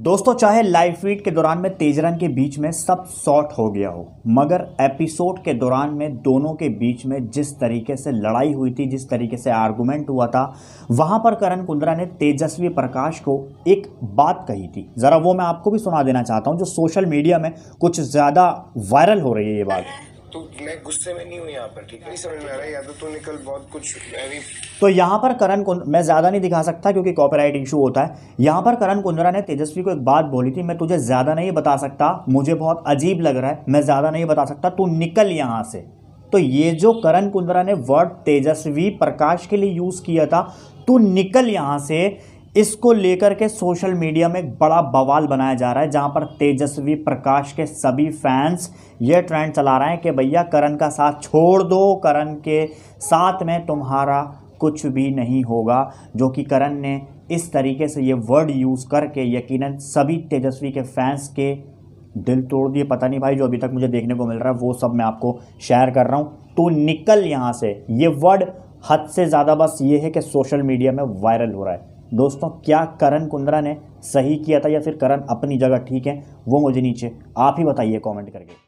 दोस्तों चाहे live feed के दौरान में तेज रन के बीच में सब शॉर्ट हो गया हो मगर एपिसोड के दौरान में दोनों के बीच में जिस तरीके से लड़ाई हुई थी जिस तरीके से आर्गूमेंट हुआ था वहां पर करण कुंद्रा ने तेजस्वी प्रकाश को एक बात कही थी ज़रा वो मैं आपको भी सुना देना चाहता हूँ जो सोशल मीडिया में कुछ ज़्यादा वायरल हो रही है ये बात तो मैं गुस्से में नहीं हूँ यहाँ पर ठीक नहीं समझ में आ रहा है या तो तूने कल बहुत कुछ तो यहाँ पर करण मैं ज़्यादा नहीं दिखा सकता क्योंकि कॉपीराइट इशू होता है यहाँ पर करण कुंद्रा ने तेजस्वी को एक बात बोली थी मैं तुझे ज़्यादा नहीं बता सकता मुझे बहुत अजीब लग रहा है मैं ज़्यादा नहीं बता सकता तू निकल यहाँ से तो ये जो करण कुंद्रा ने वर्ड तेजस्वी प्रकाश के लिए यूज़ किया था तू निकल यहाँ से इसको लेकर के सोशल मीडिया में एक बड़ा बवाल बनाया जा रहा है जहां पर तेजस्वी प्रकाश के सभी फैंस ये ट्रेंड चला रहे हैं कि भैया करण का साथ छोड़ दो करण के साथ में तुम्हारा कुछ भी नहीं होगा जो कि करण ने इस तरीके से ये वर्ड यूज़ करके यकीनन सभी तेजस्वी के फैंस के दिल तोड़ दिए पता नहीं भाई जो अभी तक मुझे देखने को मिल रहा है वो सब मैं आपको शेयर कर रहा हूँ तो निकल यहाँ से ये वर्ड हद से ज़्यादा बस ये है कि सोशल मीडिया में वायरल हो रहा है दोस्तों क्या करण कुंद्रा ने सही किया था या फिर करण अपनी जगह ठीक है वो मुझे नीचे आप ही बताइए कमेंट करके